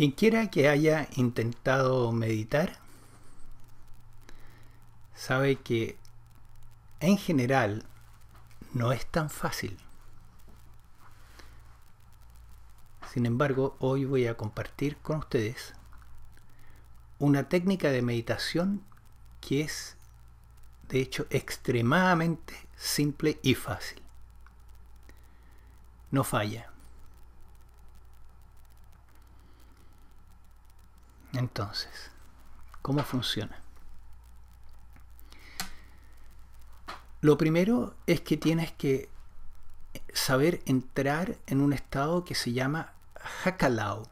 Quien quiera que haya intentado meditar sabe que en general no es tan fácil. Sin embargo, hoy voy a compartir con ustedes una técnica de meditación que es, de hecho, extremadamente simple y fácil. No falla. Entonces, ¿cómo funciona? Lo primero es que tienes que saber entrar en un estado que se llama Hakalao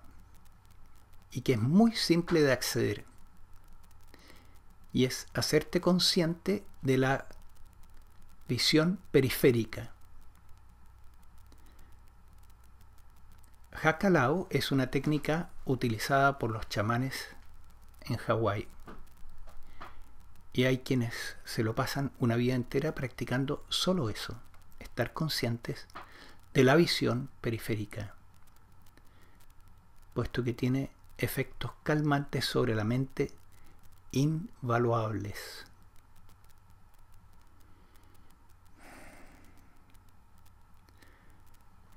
y que es muy simple de acceder. Y es hacerte consciente de la visión periférica. Hakalau es una técnica utilizada por los chamanes en Hawái. Y hay quienes se lo pasan una vida entera practicando solo eso, estar conscientes de la visión periférica, puesto que tiene efectos calmantes sobre la mente invaluables.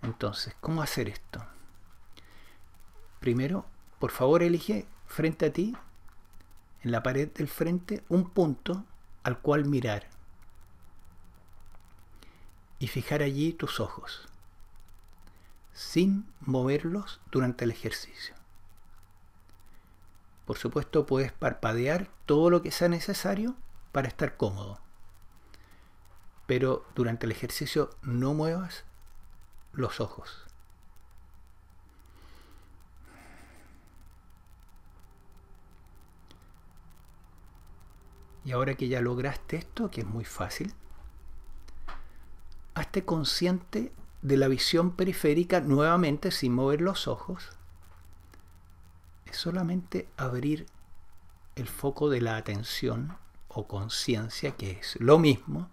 Entonces, ¿cómo hacer esto? Primero, por favor elige frente a ti, en la pared del frente, un punto al cual mirar y fijar allí tus ojos, sin moverlos durante el ejercicio. Por supuesto, puedes parpadear todo lo que sea necesario para estar cómodo, pero durante el ejercicio no muevas los ojos. Y ahora que ya lograste esto, que es muy fácil, hazte consciente de la visión periférica nuevamente sin mover los ojos. Es solamente abrir el foco de la atención o conciencia, que es lo mismo,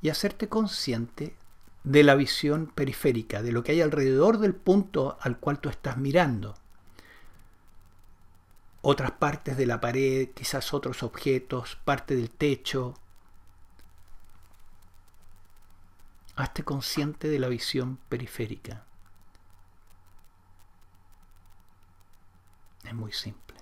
y hacerte consciente de la visión periférica, de lo que hay alrededor del punto al cual tú estás mirando otras partes de la pared, quizás otros objetos, parte del techo. Hazte consciente de la visión periférica. Es muy simple.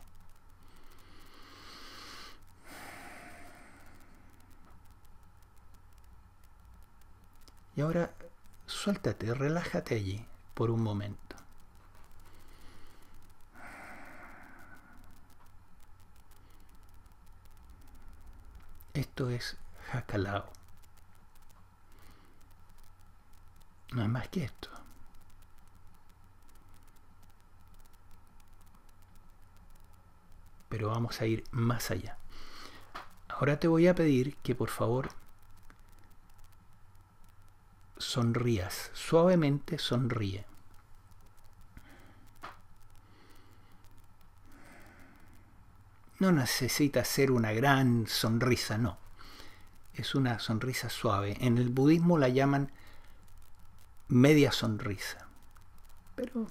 Y ahora suéltate, relájate allí por un momento. Esto es jacalao. No es más que esto. Pero vamos a ir más allá. Ahora te voy a pedir que por favor sonrías. Suavemente sonríe. no necesita ser una gran sonrisa, no. Es una sonrisa suave. En el budismo la llaman media sonrisa. Pero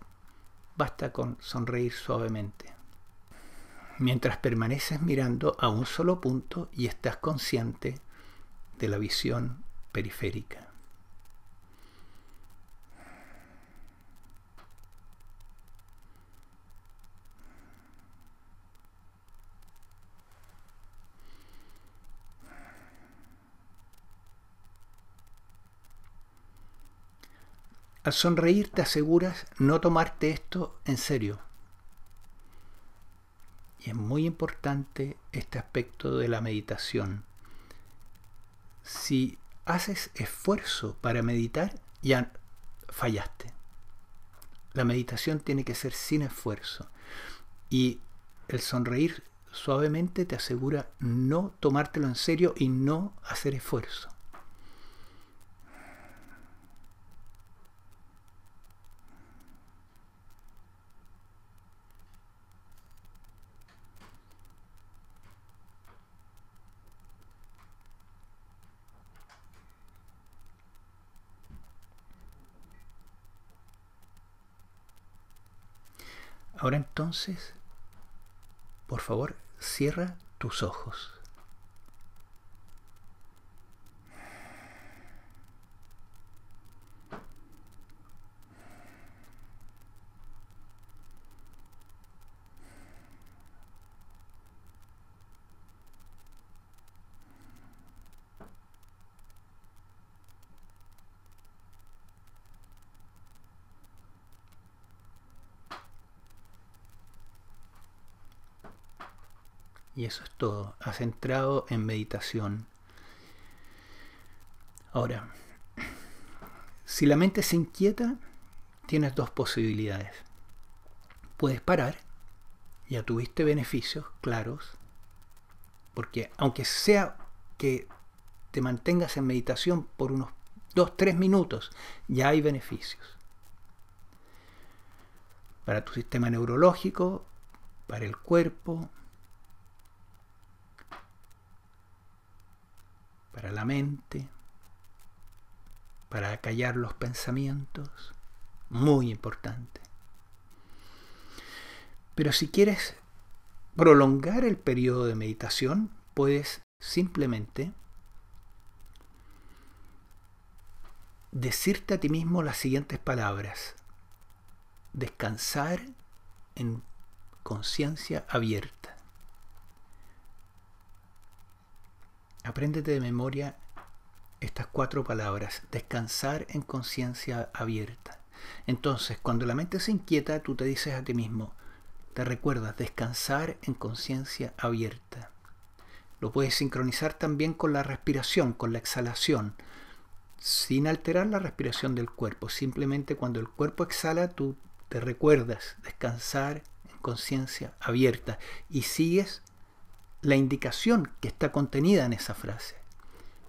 basta con sonreír suavemente. Mientras permaneces mirando a un solo punto y estás consciente de la visión periférica. Al sonreír te aseguras no tomarte esto en serio. Y es muy importante este aspecto de la meditación. Si haces esfuerzo para meditar, ya fallaste. La meditación tiene que ser sin esfuerzo. Y el sonreír suavemente te asegura no tomártelo en serio y no hacer esfuerzo. Ahora entonces, por favor, cierra tus ojos. Y eso es todo. Has entrado en meditación. Ahora, si la mente se inquieta, tienes dos posibilidades. Puedes parar, ya tuviste beneficios claros, porque aunque sea que te mantengas en meditación por unos 2-3 minutos, ya hay beneficios. Para tu sistema neurológico, para el cuerpo, para la mente, para callar los pensamientos, muy importante. Pero si quieres prolongar el periodo de meditación, puedes simplemente decirte a ti mismo las siguientes palabras. Descansar en conciencia abierta. Apréndete de memoria estas cuatro palabras, descansar en conciencia abierta. Entonces, cuando la mente se inquieta, tú te dices a ti mismo, te recuerdas, descansar en conciencia abierta. Lo puedes sincronizar también con la respiración, con la exhalación, sin alterar la respiración del cuerpo. Simplemente cuando el cuerpo exhala, tú te recuerdas descansar en conciencia abierta y sigues la indicación que está contenida en esa frase,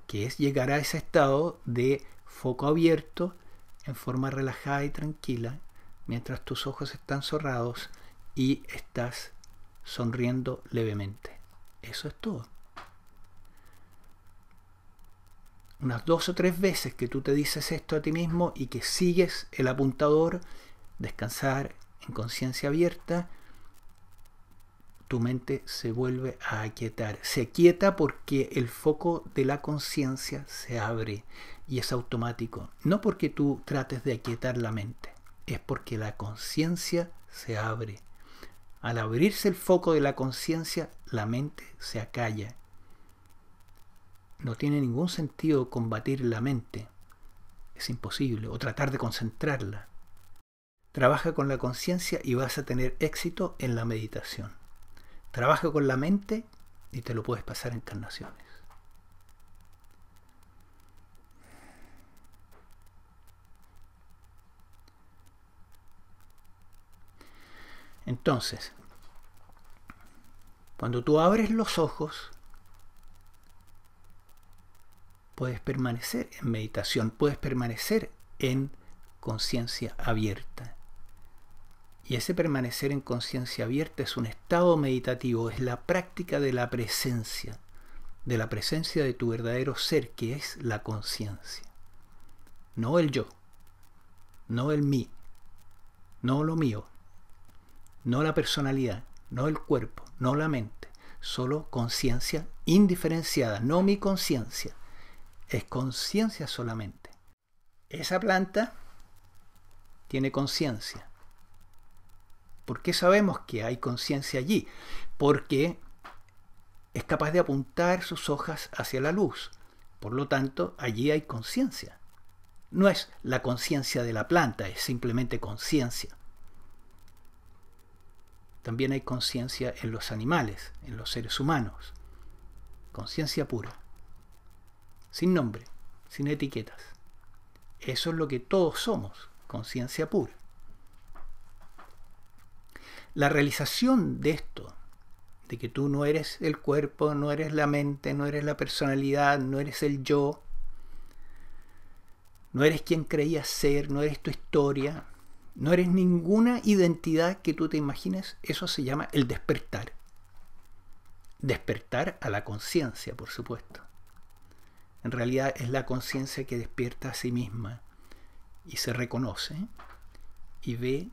que es llegar a ese estado de foco abierto en forma relajada y tranquila, mientras tus ojos están cerrados y estás sonriendo levemente. Eso es todo. Unas dos o tres veces que tú te dices esto a ti mismo y que sigues el apuntador, descansar en conciencia abierta, tu mente se vuelve a aquietar. Se aquieta porque el foco de la conciencia se abre y es automático. No porque tú trates de aquietar la mente, es porque la conciencia se abre. Al abrirse el foco de la conciencia, la mente se acalla. No tiene ningún sentido combatir la mente. Es imposible. O tratar de concentrarla. Trabaja con la conciencia y vas a tener éxito en la meditación. Trabaja con la mente y te lo puedes pasar en encarnaciones. Entonces, cuando tú abres los ojos, puedes permanecer en meditación, puedes permanecer en conciencia abierta. Y ese permanecer en conciencia abierta es un estado meditativo, es la práctica de la presencia, de la presencia de tu verdadero ser, que es la conciencia. No el yo, no el mí, no lo mío, no la personalidad, no el cuerpo, no la mente, solo conciencia indiferenciada, no mi conciencia, es conciencia solamente. Esa planta tiene conciencia. ¿Por qué sabemos que hay conciencia allí? Porque es capaz de apuntar sus hojas hacia la luz. Por lo tanto, allí hay conciencia. No es la conciencia de la planta, es simplemente conciencia. También hay conciencia en los animales, en los seres humanos. Conciencia pura. Sin nombre, sin etiquetas. Eso es lo que todos somos, conciencia pura la realización de esto, de que tú no eres el cuerpo, no eres la mente, no eres la personalidad, no eres el yo, no eres quien creías ser, no eres tu historia, no eres ninguna identidad que tú te imagines, eso se llama el despertar. Despertar a la conciencia, por supuesto. En realidad es la conciencia que despierta a sí misma y se reconoce y ve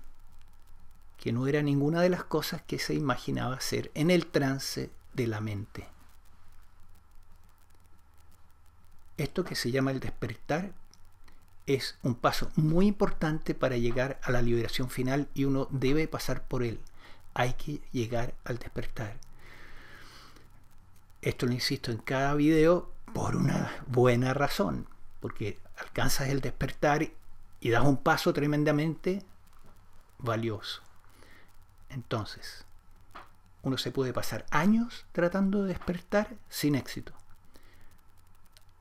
que no era ninguna de las cosas que se imaginaba ser en el trance de la mente. Esto que se llama el despertar es un paso muy importante para llegar a la liberación final y uno debe pasar por él. Hay que llegar al despertar. Esto lo insisto en cada video por una buena razón, porque alcanzas el despertar y das un paso tremendamente valioso. Entonces, uno se puede pasar años tratando de despertar sin éxito.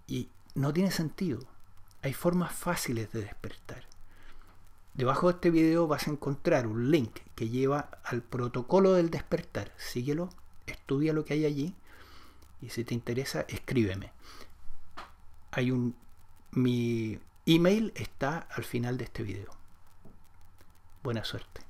Y no tiene sentido. Hay formas fáciles de despertar. Debajo de este video vas a encontrar un link que lleva al protocolo del despertar. Síguelo, estudia lo que hay allí y si te interesa, escríbeme. Hay un mi email está al final de este video. Buena suerte.